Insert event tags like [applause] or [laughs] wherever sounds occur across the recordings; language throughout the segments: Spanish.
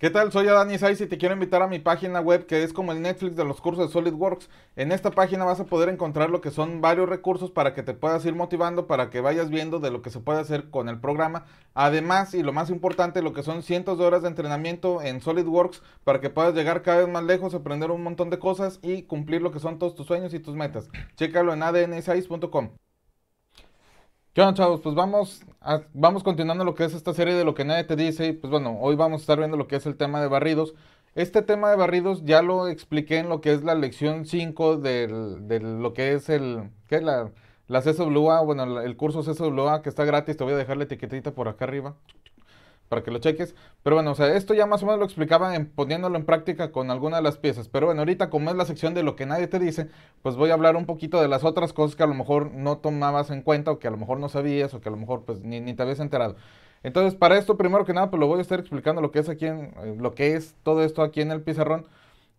¿Qué tal? Soy Adani Saiz y te quiero invitar a mi página web que es como el Netflix de los cursos de SolidWorks. En esta página vas a poder encontrar lo que son varios recursos para que te puedas ir motivando, para que vayas viendo de lo que se puede hacer con el programa. Además, y lo más importante, lo que son cientos de horas de entrenamiento en SolidWorks para que puedas llegar cada vez más lejos, aprender un montón de cosas y cumplir lo que son todos tus sueños y tus metas. Chécalo en adnsaiz.com ¿Qué onda, chavos? Pues vamos, vamos continuando lo que es esta serie de lo que nadie te dice. Y pues bueno, hoy vamos a estar viendo lo que es el tema de barridos. Este tema de barridos ya lo expliqué en lo que es la lección 5 de lo que es el. ¿Qué es la, la CSWA? Bueno, el curso CSWA que está gratis. Te voy a dejar la etiquetita por acá arriba para que lo cheques. Pero bueno, o sea, esto ya más o menos lo explicaba poniéndolo en práctica con alguna de las piezas. Pero bueno, ahorita como es la sección de lo que nadie te dice, pues voy a hablar un poquito de las otras cosas que a lo mejor no tomabas en cuenta o que a lo mejor no sabías o que a lo mejor pues ni, te habías enterado. Entonces, para esto, primero que nada, pues lo voy a estar explicando lo que es aquí eh, lo que es todo esto aquí en el pizarrón.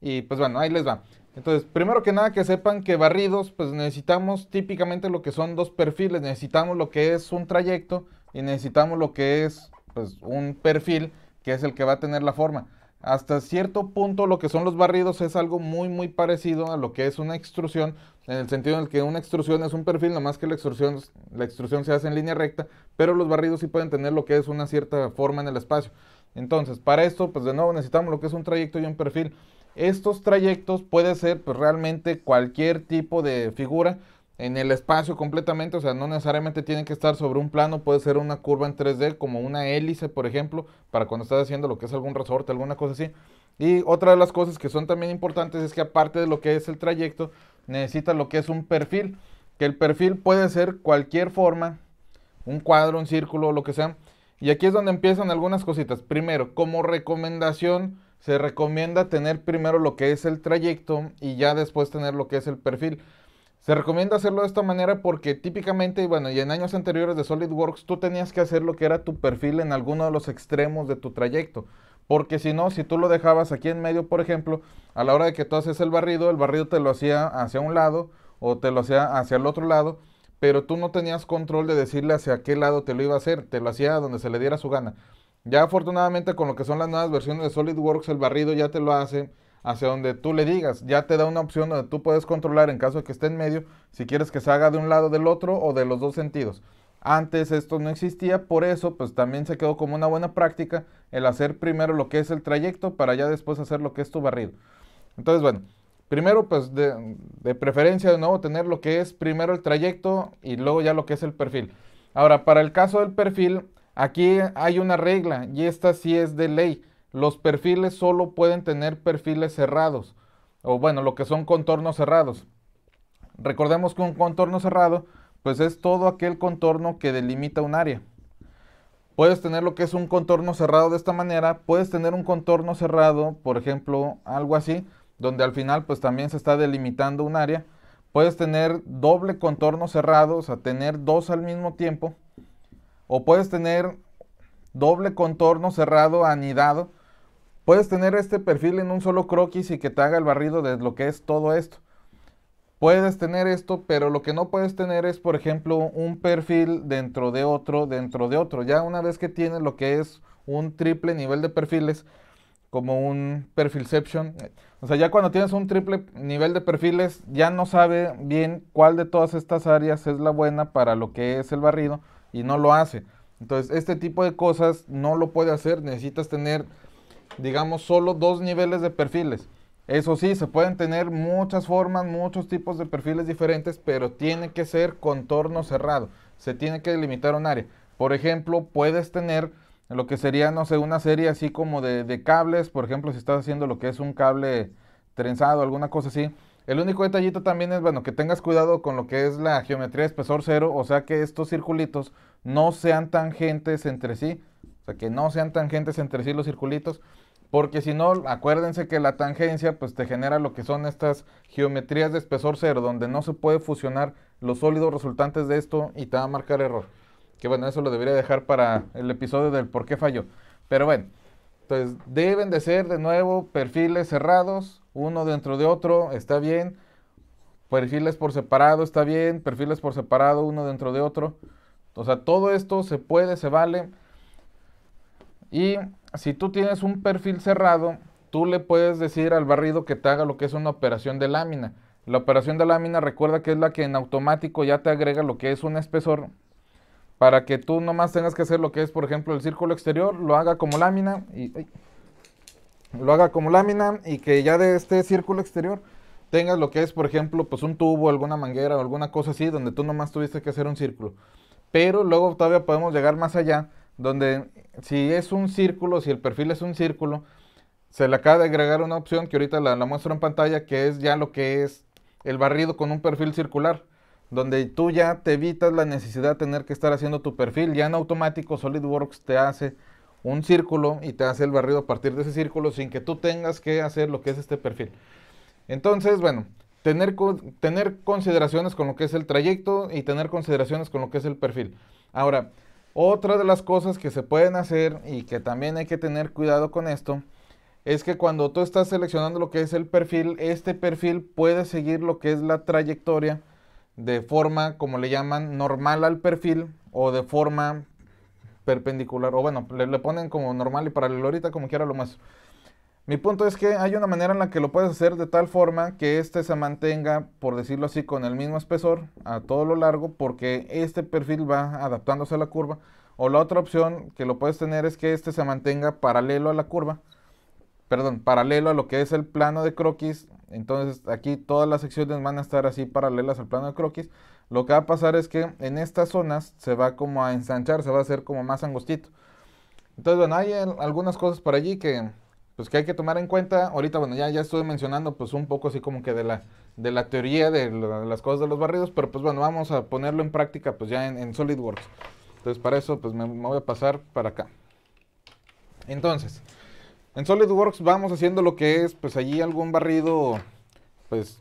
Y pues bueno, ahí les va. Entonces, primero que nada que sepan que barridos, pues necesitamos típicamente lo que son dos perfiles. Necesitamos lo que es un trayecto y necesitamos lo que es pues, un perfil que es el que va a tener la forma. Hasta cierto punto lo que son los barridos es algo muy muy parecido a lo que es una extrusión, en el sentido en el que una extrusión es un perfil, más que la extrusión, la se hace en línea recta, pero los barridos sí pueden tener lo que es una cierta forma en el espacio. Entonces, para esto, pues de nuevo necesitamos lo que es un trayecto y un perfil. Estos trayectos puede ser pues, realmente cualquier tipo de figura, en el espacio completamente, o sea, no necesariamente tienen que estar sobre un plano, puede ser una curva en 3D como una hélice, por ejemplo, para cuando estás haciendo lo que es algún resorte, alguna cosa así. Y otra de las cosas que son también importantes es que aparte de lo que es el trayecto, necesita lo que es un perfil, que el perfil puede ser cualquier forma, un cuadro, un círculo, lo que sea. Y aquí es donde empiezan algunas cositas. Primero, como recomendación, se recomienda tener primero lo que es el trayecto y ya después tener lo que es el perfil. Se recomienda hacerlo de esta manera porque típicamente, bueno, y en años anteriores de SolidWorks, tú tenías que hacer lo que era tu perfil en alguno de los extremos de tu trayecto. Porque si no, si tú lo dejabas aquí en medio, por ejemplo, a la hora de que tú haces el barrido, el barrido te lo hacía hacia un lado o te lo hacía hacia el otro lado, pero tú no tenías control de decirle hacia qué lado te lo iba a hacer, te lo hacía donde se le diera su gana. Ya afortunadamente con lo que son las nuevas versiones de SolidWorks, el barrido ya te lo hace hacia donde tú le digas. Ya te da una opción donde tú puedes controlar en caso de que esté en medio, si quieres que se haga de un lado, del otro o de los dos sentidos. Antes esto no existía, por eso pues también se quedó como una buena práctica el hacer primero lo que es el trayecto para ya después hacer lo que es tu barrido. Entonces bueno, primero pues de, de preferencia de nuevo tener lo que es primero el trayecto y luego ya lo que es el perfil. Ahora para el caso del perfil, aquí hay una regla y esta sí es de ley los perfiles solo pueden tener perfiles cerrados, o bueno, lo que son contornos cerrados. Recordemos que un contorno cerrado, pues es todo aquel contorno que delimita un área. Puedes tener lo que es un contorno cerrado de esta manera, puedes tener un contorno cerrado, por ejemplo, algo así, donde al final pues también se está delimitando un área. Puedes tener doble contorno cerrado, o sea, tener dos al mismo tiempo. O puedes tener doble contorno cerrado anidado, Puedes tener este perfil en un solo croquis y que te haga el barrido de lo que es todo esto. Puedes tener esto, pero lo que no puedes tener es, por ejemplo, un perfil dentro de otro, dentro de otro. Ya una vez que tienes lo que es un triple nivel de perfiles, como un perfilception. O sea, ya cuando tienes un triple nivel de perfiles, ya no sabe bien cuál de todas estas áreas es la buena para lo que es el barrido y no lo hace. Entonces, este tipo de cosas no lo puede hacer. Necesitas tener digamos, solo dos niveles de perfiles. Eso sí, se pueden tener muchas formas, muchos tipos de perfiles diferentes, pero tiene que ser contorno cerrado. Se tiene que delimitar un área. Por ejemplo, puedes tener lo que sería, no sé, una serie así como de, cables. Por ejemplo, si estás haciendo lo que es un cable trenzado, alguna cosa así. El único detallito también es, bueno, que tengas cuidado con lo que es la geometría de espesor cero, o sea que estos circulitos no sean tangentes entre sí, o sea que no sean tangentes entre sí los circulitos, porque si no, acuérdense que la tangencia pues te genera lo que son estas geometrías de espesor cero, donde no se puede fusionar los sólidos resultantes de esto y te va a marcar error. Que bueno, eso lo debería dejar para el episodio del por qué falló. Pero bueno, entonces pues, deben de ser de nuevo perfiles cerrados, uno dentro de otro, está bien. Perfiles por separado, está bien. Perfiles por separado, uno dentro de otro. O sea, todo esto se puede, se vale y si tú tienes un perfil cerrado, tú le puedes decir al barrido que te haga lo que es una operación de lámina. La operación de lámina recuerda que es la que en automático ya te agrega lo que es un espesor para que tú nomás tengas que hacer lo que es, por ejemplo, el círculo exterior, lo haga como lámina y lo haga como lámina y que ya de este círculo exterior tengas lo que es, por ejemplo, pues un tubo, alguna manguera o alguna cosa así donde tú nomás tuviste que hacer un círculo. Pero luego todavía podemos llegar más allá donde si es un círculo, si el perfil es un círculo, se le acaba de agregar una opción que ahorita la, muestro en pantalla, que es ya lo que es el barrido con un perfil circular, donde tú ya te evitas la necesidad de tener que estar haciendo tu perfil, ya en automático SolidWorks te hace un círculo y te hace el barrido a partir de ese círculo sin que tú tengas que hacer lo que es este perfil. Entonces, bueno, tener, tener consideraciones con lo que es el trayecto y tener consideraciones con lo que es el perfil. Ahora, otra de las cosas que se pueden hacer y que también hay que tener cuidado con esto es que cuando tú estás seleccionando lo que es el perfil, este perfil puede seguir lo que es la trayectoria de forma, como le llaman, normal al perfil o de forma perpendicular. O bueno, le, ponen como normal y paralelo ahorita, como quiera lo más. Mi punto es que hay una manera en la que lo puedes hacer de tal forma que este se mantenga, por decirlo así, con el mismo espesor a todo lo largo, porque este perfil va adaptándose a la curva. O la otra opción que lo puedes tener es que este se mantenga paralelo a la curva, perdón, paralelo a lo que es el plano de croquis. Entonces aquí todas las secciones van a estar así paralelas al plano de croquis. Lo que va a pasar es que en estas zonas se va como a ensanchar, se va a hacer como más angostito. Entonces, bueno, hay algunas cosas por allí que pues que hay que tomar en cuenta. Ahorita, bueno, ya, ya estuve mencionando pues un poco así como que de la, de la teoría de las cosas de los barridos, pero pues bueno, vamos a ponerlo en práctica pues ya en, en SolidWorks. Entonces para eso pues me, voy a pasar para acá. Entonces, en SolidWorks vamos haciendo lo que es pues allí algún barrido pues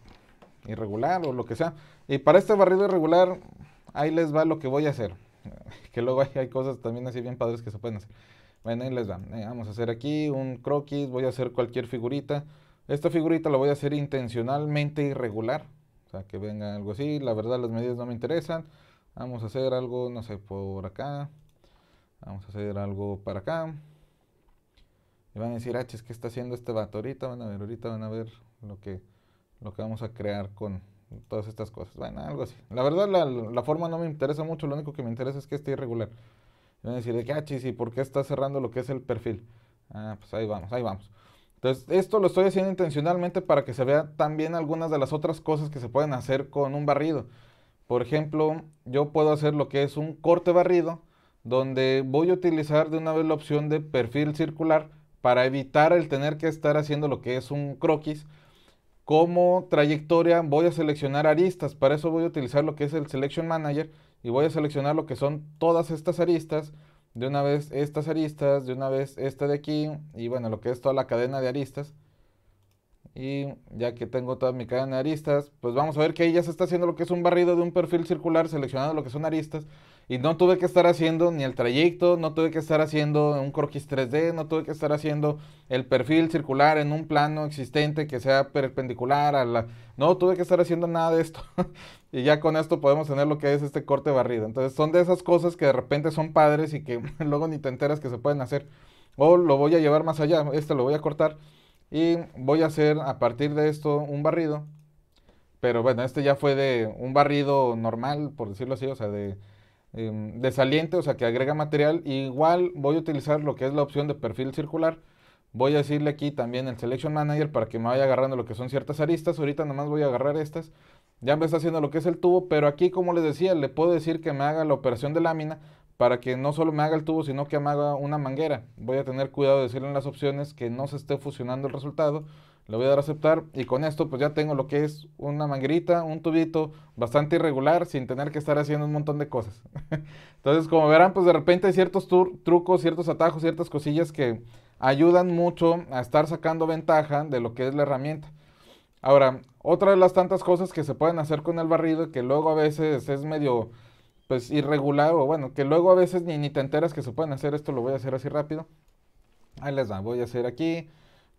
irregular o lo que sea. Y para este barrido irregular, ahí les va lo que voy a hacer. [laughs] Que luego hay, hay cosas también así bien padres que se pueden hacer. Bueno, ahí les va. Eh, vamos a hacer aquí un croquis, voy a hacer cualquier figurita. Esta figurita la voy a hacer intencionalmente irregular. O sea, que venga algo así. La verdad las medidas no me interesan. Vamos a hacer algo, no sé, por acá. Vamos a hacer algo para acá. Y van a decir, ah, es que está haciendo este vato. Ahorita van a ver, ahorita van a ver lo que, lo que vamos a crear con todas estas cosas. Bueno, algo así. La verdad la, la forma no me interesa mucho. Lo único que me interesa es que esté irregular van a decir, ah, ¿y por qué está cerrando lo que es el perfil? Ah, pues ahí vamos, ahí vamos. Entonces, esto lo estoy haciendo intencionalmente para que se vea también algunas de las otras cosas que se pueden hacer con un barrido. Por ejemplo, yo puedo hacer lo que es un corte barrido, donde voy a utilizar de una vez la opción de perfil circular para evitar el tener que estar haciendo lo que es un croquis. Como trayectoria voy a seleccionar aristas, para eso voy a utilizar lo que es el Selection Manager y voy a seleccionar lo que son todas estas aristas, de una vez estas aristas, de una vez esta de aquí, y bueno, lo que es toda la cadena de aristas. Y ya que tengo toda mi cadena de aristas, pues vamos a ver que ahí ya se está haciendo lo que es un barrido de un perfil circular, seleccionando lo que son aristas. Y no tuve que estar haciendo ni el trayecto, no tuve que estar haciendo un croquis 3D, no tuve que estar haciendo el perfil circular en un plano existente que sea perpendicular a la... No tuve que estar haciendo nada de esto. [laughs] y ya con esto podemos tener lo que es este corte barrido. Entonces son de esas cosas que de repente son padres y que [laughs] luego ni te enteras que se pueden hacer. O lo voy a llevar más allá, este lo voy a cortar y voy a hacer a partir de esto un barrido. Pero bueno, este ya fue de un barrido normal, por decirlo así, o sea, de eh, em, saliente, o sea, que agrega material. Igual voy a utilizar lo que es la opción de perfil circular. Voy a decirle aquí también el Selection Manager para que me vaya agarrando lo que son ciertas aristas. Ahorita nomás voy a agarrar estas. Ya me está haciendo lo que es el tubo, pero aquí, como les decía, le puedo decir que me haga la operación de lámina para que no solo me haga el tubo, sino que me haga una manguera. Voy a tener cuidado de decirle en las opciones que no se esté fusionando el resultado le voy a dar a aceptar y con esto pues ya tengo lo que es una manguerita, un tubito bastante irregular sin tener que estar haciendo un montón de cosas. [laughs] Entonces como verán pues de repente hay ciertos trucos, ciertos atajos, ciertas cosillas que ayudan mucho a estar sacando ventaja de lo que es la herramienta. Ahora, otra de las tantas cosas que se pueden hacer con el barrido que luego a veces es medio pues irregular o bueno, que luego a veces ni, ni te enteras que se pueden hacer, esto lo voy a hacer así rápido. Ahí les da, voy a hacer aquí,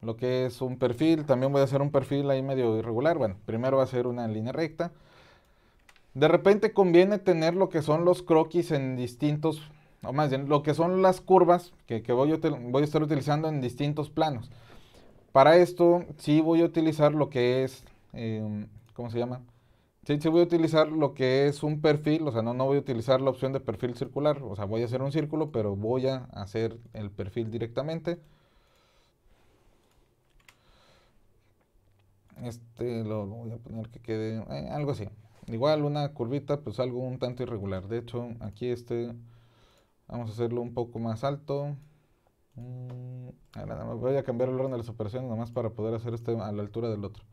lo que es un perfil. También voy a hacer un perfil ahí medio irregular. Bueno, primero va a ser una línea recta. De repente conviene tener lo que son los croquis en distintos, o más bien, lo que son las curvas que, voy, a estar utilizando en distintos planos. Para esto sí voy a utilizar lo que es, em, ¿cómo se llama? Sí, sí, voy a utilizar lo que es un perfil, o sea, no, no voy a utilizar la opción de perfil circular, o sea, voy a hacer un círculo, pero voy a hacer el perfil directamente. Este lo, voy a poner que quede eh, algo así. Igual una curvita, pues algo un tanto irregular. De hecho, aquí este vamos a hacerlo un poco más alto. ahora mm, voy a cambiar el orden de las operaciones nomás para poder hacer este a la altura del otro.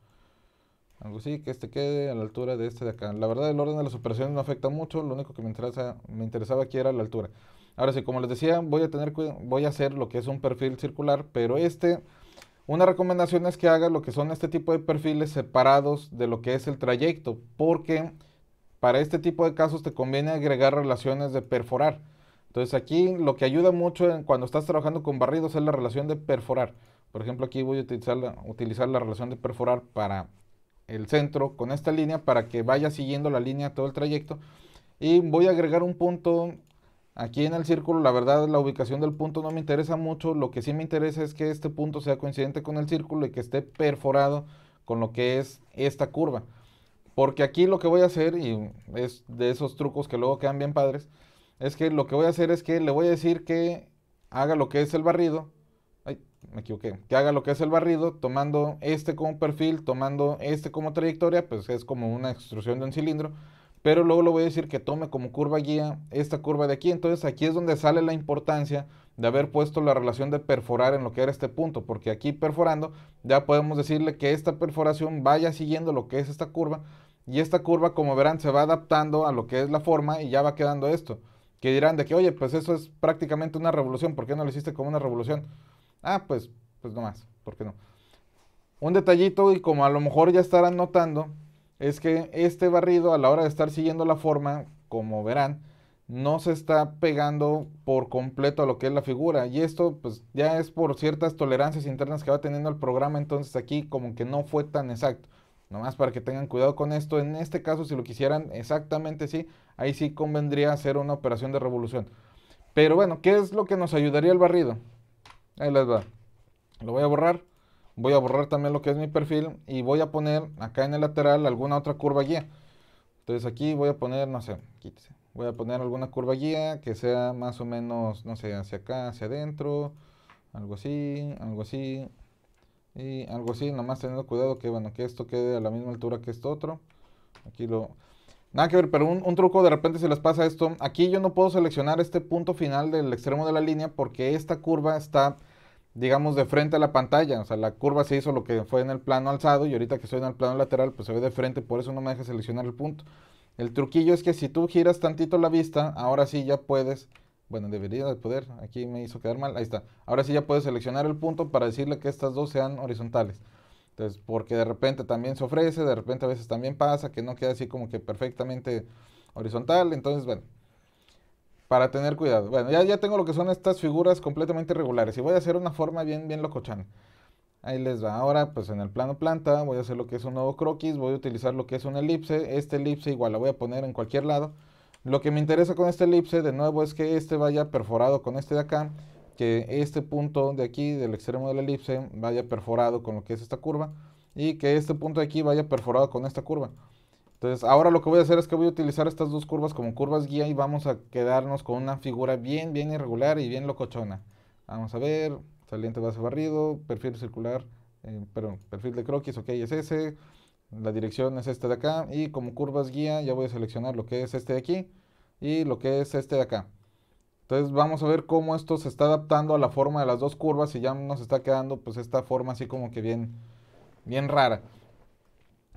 Algo así, que este quede a la altura de este de acá. La verdad, el orden de las operaciones no afecta mucho. Lo único que me, interesa, me interesaba aquí era la altura. Ahora sí, como les decía, voy a, tener, voy a hacer lo que es un perfil circular, pero este una recomendación es que hagas lo que son este tipo de perfiles separados de lo que es el trayecto, porque para este tipo de casos te conviene agregar relaciones de perforar. Entonces aquí lo que ayuda mucho cuando estás trabajando con barridos es la relación de perforar. Por ejemplo, aquí voy a utilizar utilizar la relación de perforar para el centro con esta línea para que vaya siguiendo la línea todo el trayecto. Y voy a agregar un punto Aquí en el círculo, la verdad, la ubicación del punto no me interesa mucho. Lo que sí me interesa es que este punto sea coincidente con el círculo y que esté perforado con lo que es esta curva. Porque aquí lo que voy a hacer, y es de esos trucos que luego quedan bien padres, es que lo que voy a hacer es que le voy a decir que haga lo que es el barrido. Ay, me equivoqué. Que haga lo que es el barrido, tomando este como perfil, tomando este como trayectoria, pues es como una extrusión de un cilindro pero luego le voy a decir que tome como curva guía esta curva de aquí. Entonces aquí es donde sale la importancia de haber puesto la relación de perforar en lo que era este punto, porque aquí perforando ya podemos decirle que esta perforación vaya siguiendo lo que es esta curva y esta curva como verán se va adaptando a lo que es la forma y ya va quedando esto. Que dirán de que, oye, pues eso es prácticamente una revolución, ¿por qué no lo hiciste como una revolución? Ah, pues, pues no más, ¿por qué no? Un detallito y como a lo mejor ya estarán notando, es que este barrido a la hora de estar siguiendo la forma, como verán, no se está pegando por completo a lo que es la figura. Y esto pues ya es por ciertas tolerancias internas que va teniendo el programa, entonces aquí como que no fue tan exacto. Nomás para que tengan cuidado con esto. En este caso, si lo quisieran exactamente sí, ahí sí convendría hacer una operación de revolución. Pero bueno, ¿qué es lo que nos ayudaría el barrido? Ahí les va. Lo voy a borrar voy a borrar también lo que es mi perfil y voy a poner acá en el lateral alguna otra curva guía. Entonces aquí voy a poner, no sé, quítese. Voy a poner alguna curva guía que sea más o menos, no sé, hacia acá, hacia adentro, algo así, algo así y algo así, nomás teniendo cuidado que bueno, que esto quede a la misma altura que esto otro. Aquí lo Nada que ver, pero un, un truco de repente se les pasa esto. Aquí yo no puedo seleccionar este punto final del extremo de la línea porque esta curva está digamos, de frente a la pantalla. O sea, la curva se hizo lo que fue en el plano alzado y ahorita que estoy en el plano lateral, pues se ve de frente, por eso no me deja seleccionar el punto. El truquillo es que si tú giras tantito la vista, ahora sí ya puedes, bueno, debería de poder, aquí me hizo quedar mal, ahí está. Ahora sí ya puedes seleccionar el punto para decirle que estas dos sean horizontales. Entonces, porque de repente también se ofrece, de repente a veces también pasa, que no queda así como que perfectamente horizontal. Entonces, bueno, para tener cuidado. Bueno, ya, tengo lo que son estas figuras completamente regulares Y voy a hacer una forma bien, bien locochana. Ahí les va. Ahora, pues en el plano planta, voy a hacer lo que es un nuevo croquis. Voy a utilizar lo que es una elipse. Este elipse igual la voy a poner en cualquier lado. Lo que me interesa con este elipse, de nuevo, es que este vaya perforado con este de acá. Que este punto de aquí, del extremo de la elipse, vaya perforado con lo que es esta curva. Y que este punto de aquí vaya perforado con esta curva. Entonces, ahora lo que voy a hacer es que voy a utilizar estas dos curvas como curvas guía y vamos a quedarnos con una figura bien, bien irregular y bien locochona. Vamos a ver, saliente base barrido, perfil circular, pero eh, perdón, perfil de croquis, ok, es ese. La dirección es esta de acá y como curvas guía ya voy a seleccionar lo que es este de aquí y lo que es este de acá. Entonces vamos a ver cómo esto se está adaptando a la forma de las dos curvas y ya nos está quedando pues esta forma así como que bien, bien rara.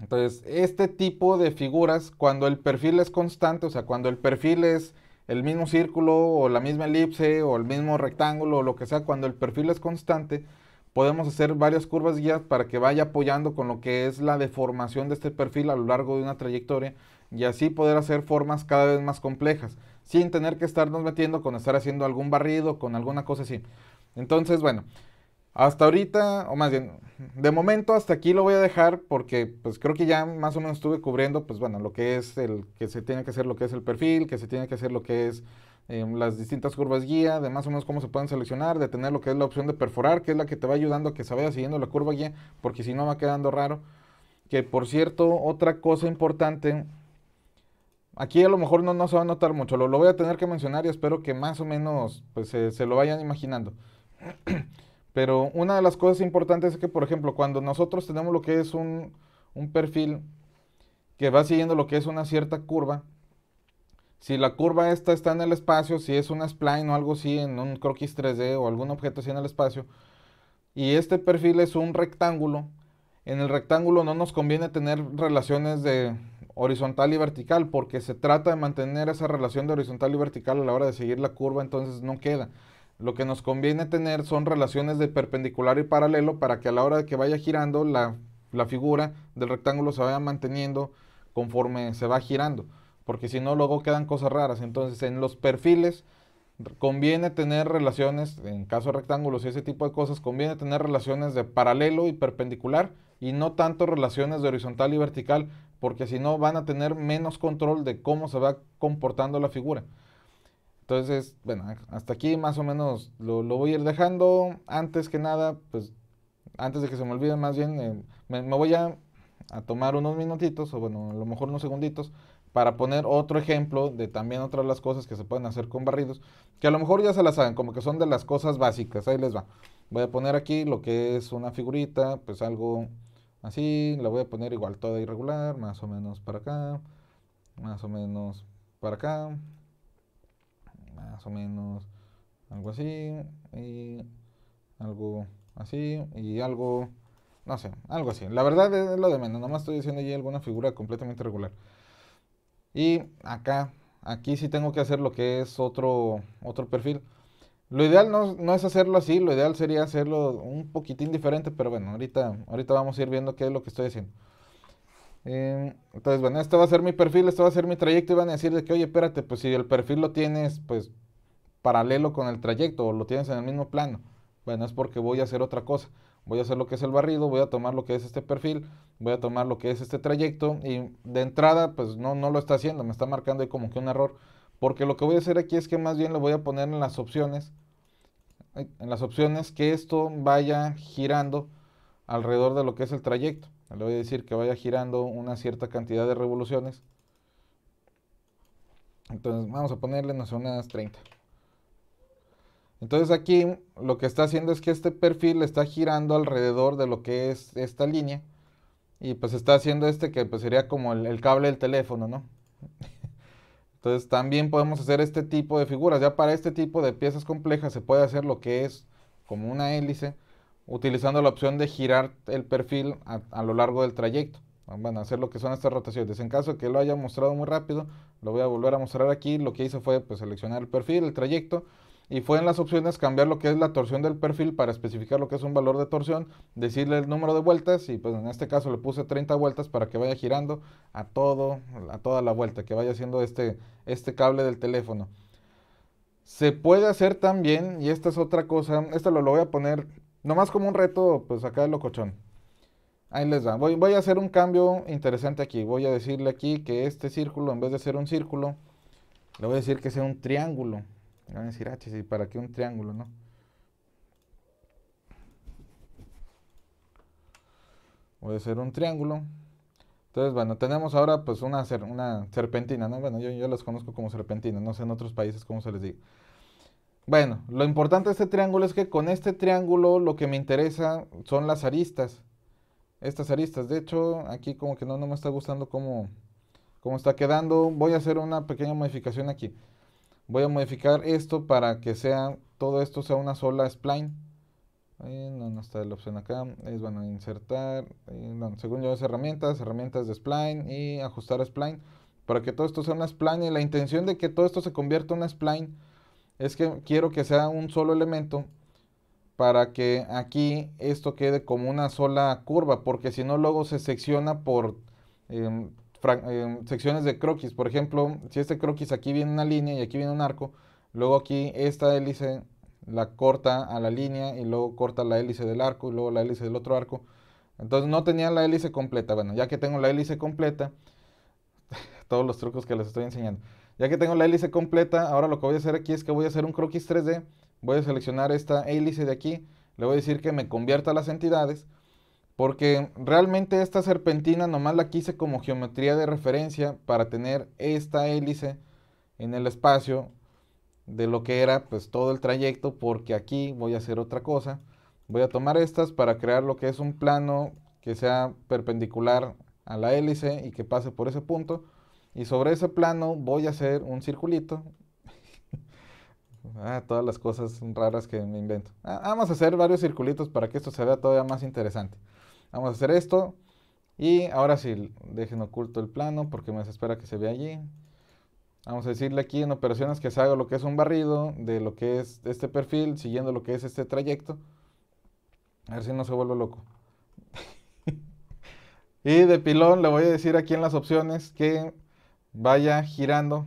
Entonces, este tipo de figuras, cuando el perfil es constante, o sea, cuando el perfil es el mismo círculo o la misma elipse o el mismo rectángulo o lo que sea, cuando el perfil es constante, podemos hacer varias curvas guías para que vaya apoyando con lo que es la deformación de este perfil a lo largo de una trayectoria y así poder hacer formas cada vez más complejas, sin tener que estarnos metiendo con estar haciendo algún barrido, con alguna cosa así. Entonces, bueno, hasta ahorita, o más bien, de momento hasta aquí lo voy a dejar porque pues creo que ya más o menos estuve cubriendo pues bueno, lo que es el que se tiene que hacer lo que es el perfil, que se tiene que hacer lo que es em, las distintas curvas guía, de más o menos cómo se pueden seleccionar, de tener lo que es la opción de perforar, que es la que te va ayudando a que se vaya siguiendo la curva guía, porque si no va quedando raro. Que por cierto, otra cosa importante, aquí a lo mejor no, no se va a notar mucho, lo, lo voy a tener que mencionar y espero que más o menos pues, se lo vayan imaginando. [clears throat] Pero una de las cosas importantes es que, por ejemplo, cuando nosotros tenemos lo que es un, un perfil que va siguiendo lo que es una cierta curva, si la curva esta está en el espacio, si es una spline o algo así, en un croquis 3D o algún objeto así en el espacio, y este perfil es un rectángulo, en el rectángulo no nos conviene tener relaciones de horizontal y vertical, porque se trata de mantener esa relación de horizontal y vertical a la hora de seguir la curva, entonces no queda. Lo que nos conviene tener son relaciones de perpendicular y paralelo para que a la hora de que vaya girando la, figura del rectángulo se vaya manteniendo conforme se va girando. Porque si no, luego quedan cosas raras. Entonces, en los perfiles conviene tener relaciones, en caso de rectángulos y ese tipo de cosas, conviene tener relaciones de paralelo y perpendicular y no tanto relaciones de horizontal y vertical, porque si no van a tener menos control de cómo se va comportando la figura. Entonces, bueno, hasta aquí más o menos lo, voy a ir dejando. Antes que nada, pues, antes de que se me olvide más bien, eh, me, voy a, tomar unos minutitos, o bueno, a lo mejor unos segunditos, para poner otro ejemplo de también otras las cosas que se pueden hacer con barridos, que a lo mejor ya se las saben, como que son de las cosas básicas, ahí les va. Voy a poner aquí lo que es una figurita, pues algo así, la voy a poner igual toda irregular, más o menos para acá, más o menos para acá, más o menos algo así y algo así y algo, no sé, algo así. La verdad es lo de menos, nomás estoy diciendo allí alguna figura completamente regular. Y acá, aquí sí tengo que hacer lo que es otro, otro perfil. Lo ideal no, es hacerlo así, lo ideal sería hacerlo un poquitín diferente, pero bueno, ahorita, ahorita vamos a ir viendo qué es lo que estoy haciendo. Em, entonces, bueno, este va a ser mi perfil, este va a ser mi trayecto y van a decir de que, oye, espérate, pues si el perfil lo tienes, pues paralelo con el trayecto o lo tienes en el mismo plano, bueno, es porque voy a hacer otra cosa. Voy a hacer lo que es el barrido, voy a tomar lo que es este perfil, voy a tomar lo que es este trayecto y de entrada, pues no, no lo está haciendo, me está marcando ahí como que un error. Porque lo que voy a hacer aquí es que más bien le voy a poner en las opciones, en las opciones que esto vaya girando alrededor de lo que es el trayecto. Le voy a decir que vaya girando una cierta cantidad de revoluciones. Entonces vamos a ponerle no sé, unas 30. Entonces aquí lo que está haciendo es que este perfil está girando alrededor de lo que es esta línea. Y pues está haciendo este que pues, sería como el, el cable del teléfono, ¿no? [laughs] Entonces también podemos hacer este tipo de figuras. Ya para este tipo de piezas complejas se puede hacer lo que es como una hélice utilizando la opción de girar el perfil a, lo largo del trayecto. Van ah, a hacer lo que son estas rotaciones. En caso que lo haya mostrado muy rápido, lo voy a volver a mostrar aquí. Lo que hice fue pues, seleccionar el perfil, el trayecto, y fue en las opciones cambiar lo que es la torsión del perfil para especificar lo que es un valor de torsión, decirle el número de vueltas y pues en este caso le puse 30 vueltas para que vaya girando a todo a toda la vuelta, que vaya haciendo este este cable del teléfono. Se puede hacer también, y esta es otra cosa, esta lo, lo voy a poner Nomás como un reto, pues acá de locochón. Ahí les da, Voy, a hacer un cambio interesante aquí. Voy a decirle aquí que este círculo, en vez de ser un círculo, le voy a decir que sea un triángulo. Le van a decir, ah, sí, ¿para qué un triángulo, no? Voy a hacer un triángulo. Entonces, bueno, tenemos ahora pues una, una serpentina, ¿no? Bueno, yo, yo las conozco como serpentina, no sé en otros países cómo se les diga. Bueno, lo importante de este triángulo es que con este triángulo lo que me interesa son las aristas. Estas aristas. De hecho, aquí como que no, me está gustando cómo, cómo está quedando. Voy a hacer una pequeña modificación aquí. Voy a modificar esto para que sea todo esto sea una sola spline. Eh, no, está la opción acá. Es van a insertar. Eh, según yo es herramientas, herramientas de spline y ajustar spline. Para que todo esto sea una spline. Y la intención de que todo esto se convierta en una spline es que quiero que sea un solo elemento para que aquí esto quede como una sola curva, porque si no luego se secciona por em, em, secciones de croquis. Por ejemplo, si este croquis aquí viene una línea y aquí viene un arco, luego aquí esta hélice la corta a la línea y luego corta la hélice del arco y luego la hélice del otro arco. Entonces no tenía la hélice completa. Bueno, ya que tengo la hélice completa, [laughs] todos los trucos que les estoy enseñando. Ya que tengo la hélice completa, ahora lo que voy a hacer aquí es que voy a hacer un croquis 3D. Voy a seleccionar esta hélice de aquí. Le voy a decir que me convierta las entidades. Porque realmente esta serpentina nomás la quise como geometría de referencia para tener esta hélice en el espacio de lo que era pues todo el trayecto. Porque aquí voy a hacer otra cosa. Voy a tomar estas para crear lo que es un plano que sea perpendicular a la hélice y que pase por ese punto. Y sobre ese plano voy a hacer un circulito. [laughs] Ah, todas las cosas raras que me invento. Ah, vamos a hacer varios circulitos para que esto se vea todavía más interesante. Vamos a hacer esto. Y ahora sí, dejen oculto el plano porque me desespera que se vea allí. Vamos a decirle aquí en operaciones que se haga lo que es un barrido de lo que es este perfil, siguiendo lo que es este trayecto. A ver si no se vuelve loco. [laughs] y de pilón le voy a decir aquí en las opciones que vaya girando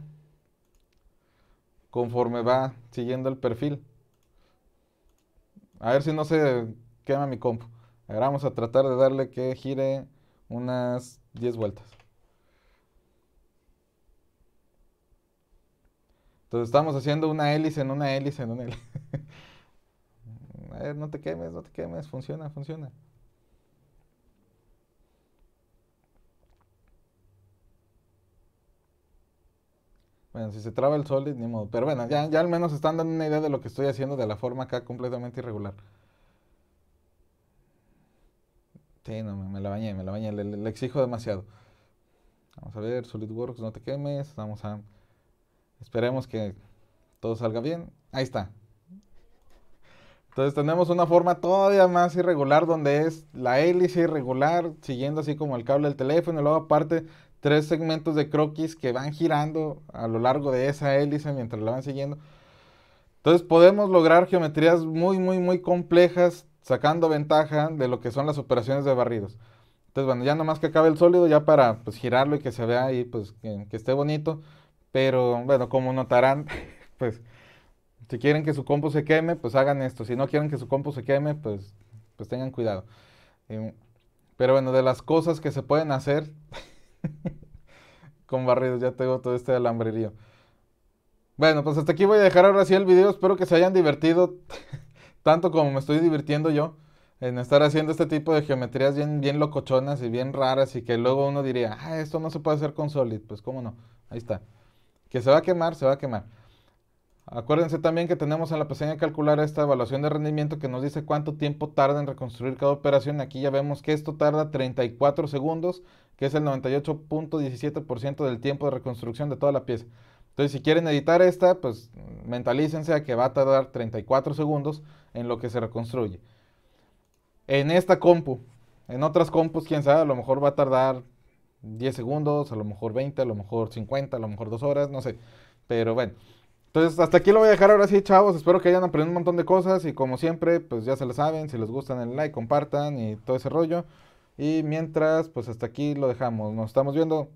conforme va siguiendo el perfil. A ver si no se quema mi compu. Ahora vamos a tratar de darle que gire unas 10 vueltas. Entonces estamos haciendo una hélice en una hélice en una hélice. [laughs] a ver, no te quemes, no te quemes, funciona, funciona. Bueno, si se traba el solid, ni modo. Pero bueno, ya, al menos están dando una idea de lo que estoy haciendo de la forma acá completamente irregular. Sí, no, me, la bañé, me la bañé, le, exijo demasiado. Vamos a ver, SolidWorks, no te quemes. Vamos a. Esperemos que todo salga bien. Ahí está. Entonces tenemos una forma todavía más irregular donde es la hélice irregular, siguiendo así como el cable del teléfono. Y luego aparte tres segmentos de croquis que van girando a lo largo de esa hélice mientras la van siguiendo. Entonces podemos lograr geometrías muy, muy, muy complejas sacando ventaja de lo que son las operaciones de barridos. Entonces, bueno, ya nomás que acabe el sólido, ya para pues, girarlo y que se vea ahí, pues que, esté bonito. Pero bueno, como notarán, [laughs] pues si quieren que su compu se queme, pues hagan esto. Si no quieren que su compu se queme, pues, pues tengan cuidado. Em, pero bueno, de las cosas que se pueden hacer [laughs] [laughs] Con barridos, ya tengo todo este alambrerío. Bueno, pues hasta aquí voy a dejar ahora sí el video. Espero que se hayan divertido [laughs] tanto como me estoy divirtiendo yo en estar haciendo este tipo de geometrías bien, bien locochonas y bien raras y que luego uno diría, ah, esto no se puede hacer con Solid. Pues cómo no, ahí está. Que se va a quemar, se va a quemar. Acuérdense también que tenemos en la pestaña calcular esta evaluación de rendimiento que nos dice cuánto tiempo tarda en reconstruir cada operación. Aquí ya vemos que esto tarda 34 segundos que es el 98.17% del tiempo de reconstrucción de toda la pieza. Entonces, si quieren editar esta, pues mentalícense a que va a tardar 34 segundos en lo que se reconstruye. En esta compu, en otras compus, quién sabe, a lo mejor va a tardar 10 segundos, a lo mejor 20, a lo mejor 50, a lo mejor 2 horas, no sé. Pero bueno. Entonces, hasta aquí lo voy a dejar ahora sí, chavos. Espero que hayan aprendido un montón de cosas y como siempre, pues ya se lo saben, si les gustan el like, compartan y todo ese rollo. Y mientras, pues hasta aquí lo dejamos. Nos estamos viendo.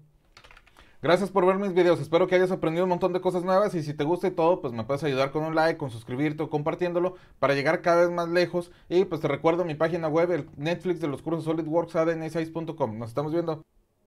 Gracias por ver mis videos. Espero que hayas aprendido un montón de cosas nuevas y si te gusta y todo, pues me puedes ayudar con un like, con suscribirte o compartiéndolo para llegar cada vez más lejos. Y pues te recuerdo mi página web, el Netflix de los cursos SolidWorks ADN6.com. Nos estamos viendo.